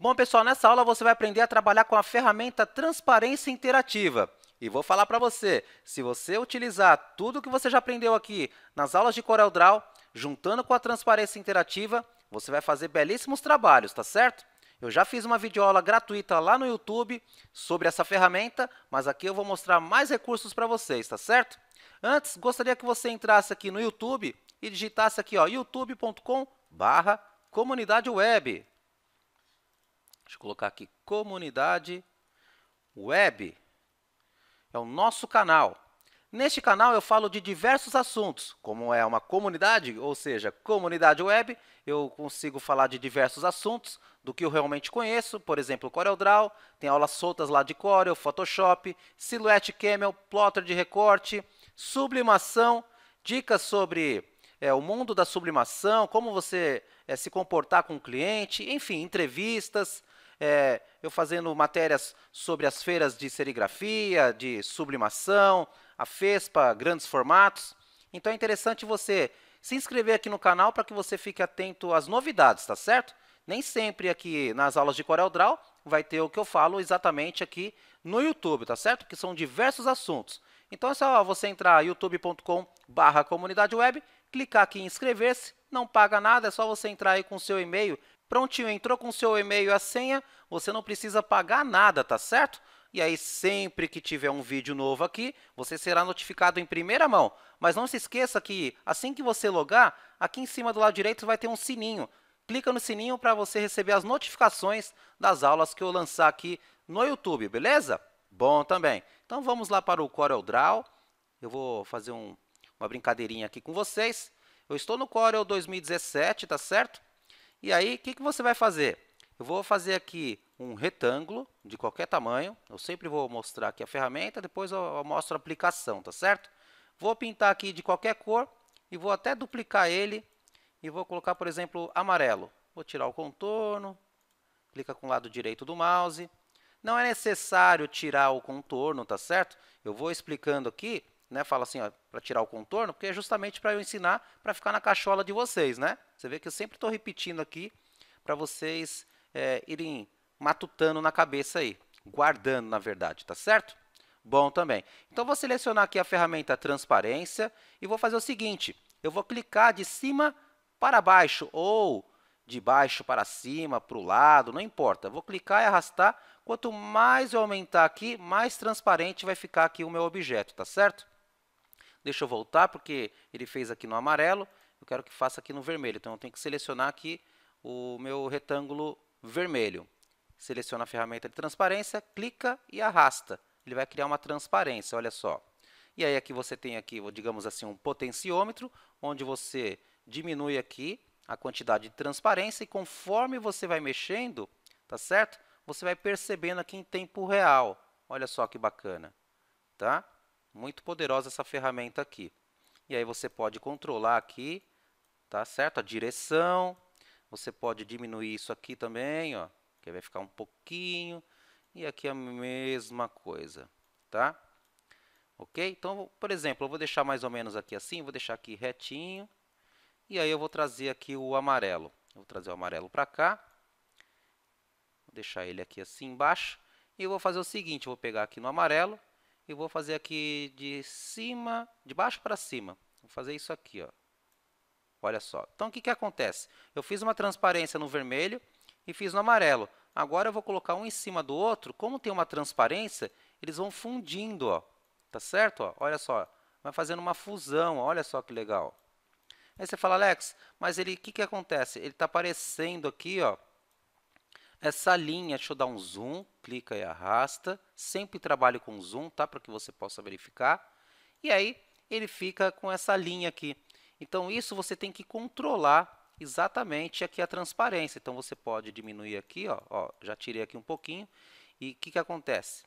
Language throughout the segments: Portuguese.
Bom, pessoal, nessa aula você vai aprender a trabalhar com a ferramenta Transparência Interativa. E vou falar para você, se você utilizar tudo o que você já aprendeu aqui nas aulas de CorelDRAW, juntando com a Transparência Interativa, você vai fazer belíssimos trabalhos, tá certo? Eu já fiz uma videoaula gratuita lá no YouTube sobre essa ferramenta, mas aqui eu vou mostrar mais recursos para vocês, tá certo? Antes, gostaria que você entrasse aqui no YouTube e digitasse aqui, ó, youtube.com barra comunidade web. Deixa eu colocar aqui comunidade web. É o nosso canal. Neste canal eu falo de diversos assuntos, como é uma comunidade, ou seja, comunidade web, eu consigo falar de diversos assuntos do que eu realmente conheço, por exemplo, CorelDRAW, tem aulas soltas lá de Corel, Photoshop, Silhouette Camel, plotter de recorte, sublimação, dicas sobre é, o mundo da sublimação, como você é, se comportar com o cliente, enfim, entrevistas, é, eu fazendo matérias sobre as feiras de serigrafia, de sublimação, a FESPA, grandes formatos. Então é interessante você se inscrever aqui no canal para que você fique atento às novidades, tá certo? Nem sempre aqui nas aulas de CorelDRAW vai ter o que eu falo exatamente aqui no YouTube, tá certo? Que são diversos assuntos. Então é só você entrar youtube.com barra comunidade web, clicar aqui em inscrever-se, não paga nada, é só você entrar aí com o seu e-mail Prontinho, entrou com seu e-mail e a senha, você não precisa pagar nada, tá certo? E aí, sempre que tiver um vídeo novo aqui, você será notificado em primeira mão. Mas não se esqueça que, assim que você logar, aqui em cima do lado direito vai ter um sininho. Clica no sininho para você receber as notificações das aulas que eu lançar aqui no YouTube, beleza? Bom também. Então, vamos lá para o CorelDRAW. Eu vou fazer um, uma brincadeirinha aqui com vocês. Eu estou no Corel 2017, tá certo? E aí, o que, que você vai fazer? Eu vou fazer aqui um retângulo de qualquer tamanho. Eu sempre vou mostrar aqui a ferramenta, depois eu, eu mostro a aplicação, tá certo? Vou pintar aqui de qualquer cor e vou até duplicar ele e vou colocar, por exemplo, amarelo. Vou tirar o contorno, clica com o lado direito do mouse. Não é necessário tirar o contorno, tá certo? Eu vou explicando aqui né, fala assim, para tirar o contorno, porque é justamente para eu ensinar para ficar na cachola de vocês, né? Você vê que eu sempre estou repetindo aqui para vocês é, irem matutando na cabeça aí, guardando, na verdade, tá certo? Bom também. Então, vou selecionar aqui a ferramenta transparência e vou fazer o seguinte, eu vou clicar de cima para baixo ou de baixo para cima, para o lado, não importa. Vou clicar e arrastar. Quanto mais eu aumentar aqui, mais transparente vai ficar aqui o meu objeto, tá certo? Deixa eu voltar, porque ele fez aqui no amarelo, eu quero que faça aqui no vermelho. Então, eu tenho que selecionar aqui o meu retângulo vermelho. Seleciona a ferramenta de transparência, clica e arrasta. Ele vai criar uma transparência, olha só. E aí aqui você tem aqui, digamos assim, um potenciômetro, onde você diminui aqui a quantidade de transparência e conforme você vai mexendo, tá certo? Você vai percebendo aqui em tempo real. Olha só que bacana, tá? Muito poderosa essa ferramenta aqui. E aí você pode controlar aqui, tá certo? A direção. Você pode diminuir isso aqui também, ó. Que vai ficar um pouquinho. E aqui a mesma coisa, tá? Ok? Então, por exemplo, eu vou deixar mais ou menos aqui assim. Vou deixar aqui retinho. E aí eu vou trazer aqui o amarelo. Eu vou trazer o amarelo para cá. Vou deixar ele aqui assim embaixo. E eu vou fazer o seguinte, vou pegar aqui no amarelo e vou fazer aqui de cima, de baixo para cima. Vou fazer isso aqui, ó. Olha só. Então, o que, que acontece? Eu fiz uma transparência no vermelho e fiz no amarelo. Agora, eu vou colocar um em cima do outro. Como tem uma transparência, eles vão fundindo, ó. Tá certo? Ó? Olha só. Vai fazendo uma fusão. Olha só que legal. Aí você fala, Alex, mas ele, o que, que acontece? Ele está aparecendo aqui, ó. Essa linha, deixa eu dar um zoom, clica e arrasta. Sempre trabalho com zoom, tá? Para que você possa verificar. E aí, ele fica com essa linha aqui. Então, isso você tem que controlar exatamente aqui a transparência. Então, você pode diminuir aqui, ó, ó já tirei aqui um pouquinho. E o que, que acontece?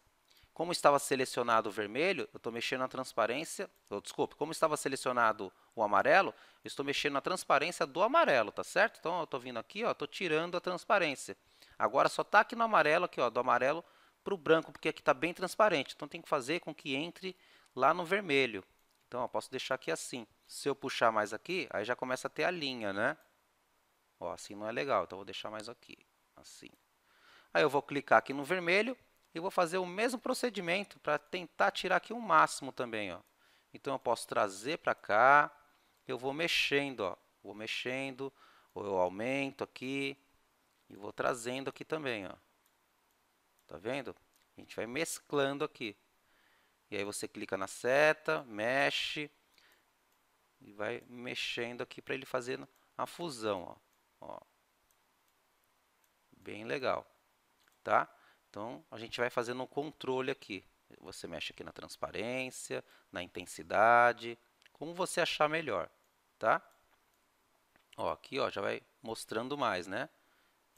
Como estava selecionado o vermelho, eu estou mexendo na transparência, oh, desculpe, como estava selecionado o amarelo, eu estou mexendo na transparência do amarelo, tá certo? Então, eu estou vindo aqui, ó. estou tirando a transparência. Agora só está aqui no amarelo, aqui, ó, do amarelo para o branco, porque aqui está bem transparente. Então tem que fazer com que entre lá no vermelho. Então, eu posso deixar aqui assim. Se eu puxar mais aqui, aí já começa a ter a linha, né? Ó, assim não é legal, então vou deixar mais aqui, assim. Aí eu vou clicar aqui no vermelho e vou fazer o mesmo procedimento para tentar tirar aqui o um máximo também, ó. Então, eu posso trazer para cá, eu vou mexendo, ó. Vou mexendo, ou eu aumento aqui, e vou trazendo aqui também, ó. Tá vendo? A gente vai mesclando aqui. E aí você clica na seta, mexe e vai mexendo aqui para ele fazer a fusão, ó. ó. Bem legal, tá? Então a gente vai fazendo um controle aqui. Você mexe aqui na transparência, na intensidade, como você achar melhor, tá? Ó, aqui ó, já vai mostrando mais, né?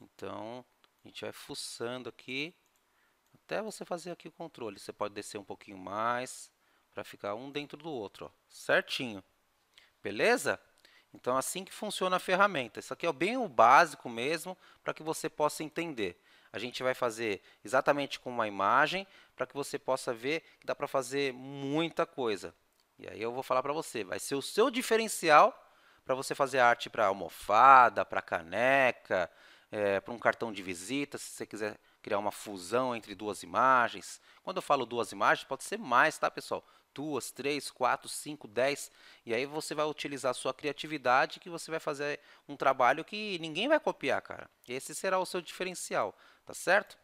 Então, a gente vai fuçando aqui até você fazer aqui o controle. Você pode descer um pouquinho mais para ficar um dentro do outro, ó, certinho. Beleza? Então, assim que funciona a ferramenta. Isso aqui é bem o básico mesmo para que você possa entender. A gente vai fazer exatamente com uma imagem para que você possa ver que dá para fazer muita coisa. E aí eu vou falar para você, vai ser o seu diferencial para você fazer arte para almofada, para caneca, é, para um cartão de visita, se você quiser criar uma fusão entre duas imagens. Quando eu falo duas imagens, pode ser mais, tá, pessoal? Duas, três, quatro, cinco, dez. E aí você vai utilizar a sua criatividade que você vai fazer um trabalho que ninguém vai copiar, cara. Esse será o seu diferencial, tá certo?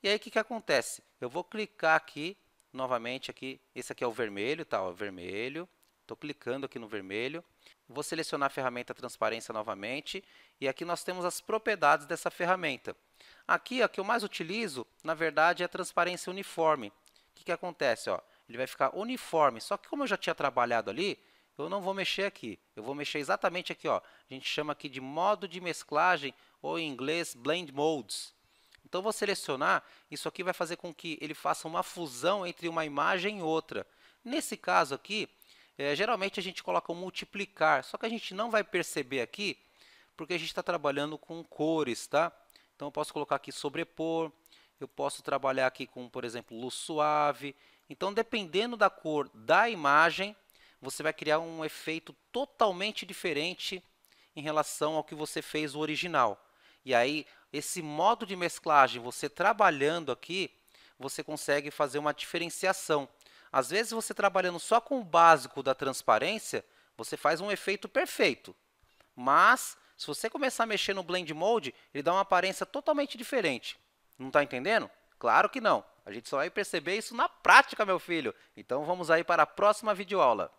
E aí o que, que acontece? Eu vou clicar aqui novamente aqui. Esse aqui é o vermelho, tá? O vermelho. Estou clicando aqui no vermelho. Vou selecionar a ferramenta transparência novamente. E aqui nós temos as propriedades dessa ferramenta. Aqui, a que eu mais utilizo, na verdade, é a transparência uniforme. O que, que acontece? Ó? Ele vai ficar uniforme. Só que como eu já tinha trabalhado ali, eu não vou mexer aqui. Eu vou mexer exatamente aqui. Ó. A gente chama aqui de modo de mesclagem, ou em inglês, blend modes. Então, vou selecionar. Isso aqui vai fazer com que ele faça uma fusão entre uma imagem e outra. Nesse caso aqui, é, geralmente a gente coloca o multiplicar, só que a gente não vai perceber aqui, porque a gente está trabalhando com cores, tá? Então eu posso colocar aqui sobrepor, eu posso trabalhar aqui com, por exemplo, luz suave. Então, dependendo da cor da imagem, você vai criar um efeito totalmente diferente em relação ao que você fez o original. E aí, esse modo de mesclagem, você trabalhando aqui, você consegue fazer uma diferenciação. Às vezes você trabalhando só com o básico da transparência, você faz um efeito perfeito. Mas se você começar a mexer no blend mode, ele dá uma aparência totalmente diferente. Não está entendendo? Claro que não. A gente só vai perceber isso na prática, meu filho. Então vamos aí para a próxima videoaula.